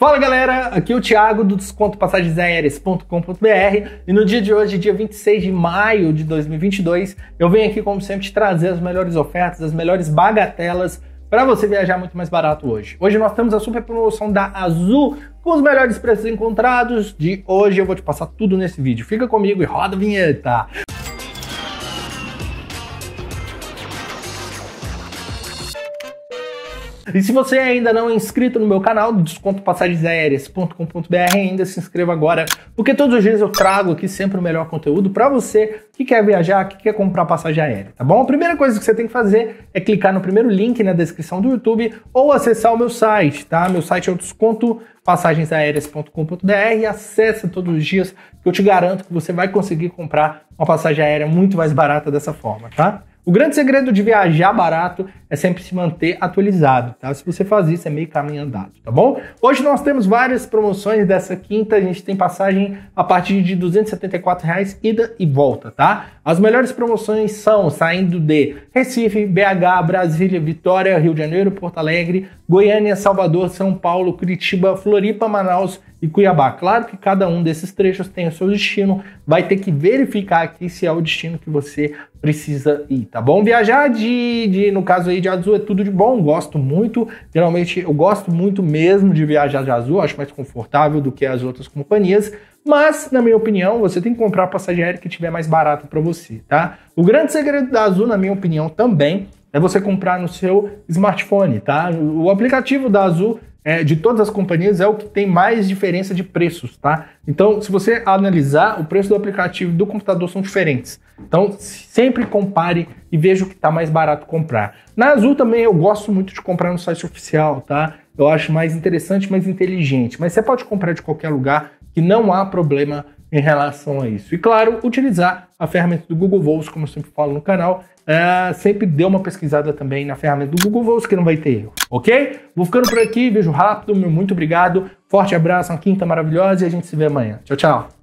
Fala galera, aqui é o Thiago do descontopassagensaéreas.com.br e no dia de hoje, dia 26 de maio de 2022, eu venho aqui como sempre te trazer as melhores ofertas, as melhores bagatelas para você viajar muito mais barato hoje. Hoje nós temos a super promoção da Azul com os melhores preços encontrados de hoje. Eu vou te passar tudo nesse vídeo. Fica comigo e roda a vinheta. E se você ainda não é inscrito no meu canal, desconto ainda se inscreva agora, porque todos os dias eu trago aqui sempre o melhor conteúdo para você que quer viajar, que quer comprar passagem aérea, tá bom? A primeira coisa que você tem que fazer é clicar no primeiro link na descrição do YouTube ou acessar o meu site, tá? Meu site é o desconto passagensaéreas.com.br e acessa todos os dias que eu te garanto que você vai conseguir comprar uma passagem aérea muito mais barata dessa forma, tá? O grande segredo de viajar barato é sempre se manter atualizado, tá? Se você faz isso, é meio caminho andado, tá bom? Hoje nós temos várias promoções dessa quinta, a gente tem passagem a partir de R$ reais, ida e volta, tá? As melhores promoções são saindo de Recife, BH, Brasília, Vitória, Rio de Janeiro, Porto Alegre, Goiânia, Salvador, São Paulo, Curitiba, Floripa, Manaus e Cuiabá. Claro que cada um desses trechos tem o seu destino, vai ter que verificar aqui se é o destino que você precisa ir, tá bom? Viajar de, de no caso aí de azul é tudo de bom, gosto muito, geralmente eu gosto muito mesmo de viajar de azul, acho mais confortável do que as outras companhias, mas, na minha opinião, você tem que comprar a passagem aérea que tiver mais barato para você, tá? O grande segredo da Azul, na minha opinião, também é você comprar no seu smartphone, tá? O aplicativo da Azul é, de todas as companhias é o que tem mais diferença de preços, tá? Então, se você analisar, o preço do aplicativo e do computador são diferentes. Então, sempre compare e veja o que está mais barato comprar. Na Azul também eu gosto muito de comprar no site oficial, tá? Eu acho mais interessante, mais inteligente. Mas você pode comprar de qualquer lugar que não há problema em relação a isso. E claro, utilizar a ferramenta do Google Voice, como eu sempre falo no canal, é, sempre dê uma pesquisada também na ferramenta do Google Voice, que não vai ter erro, ok? Vou ficando por aqui, vejo rápido, meu muito obrigado, forte abraço, uma quinta maravilhosa e a gente se vê amanhã. Tchau, tchau!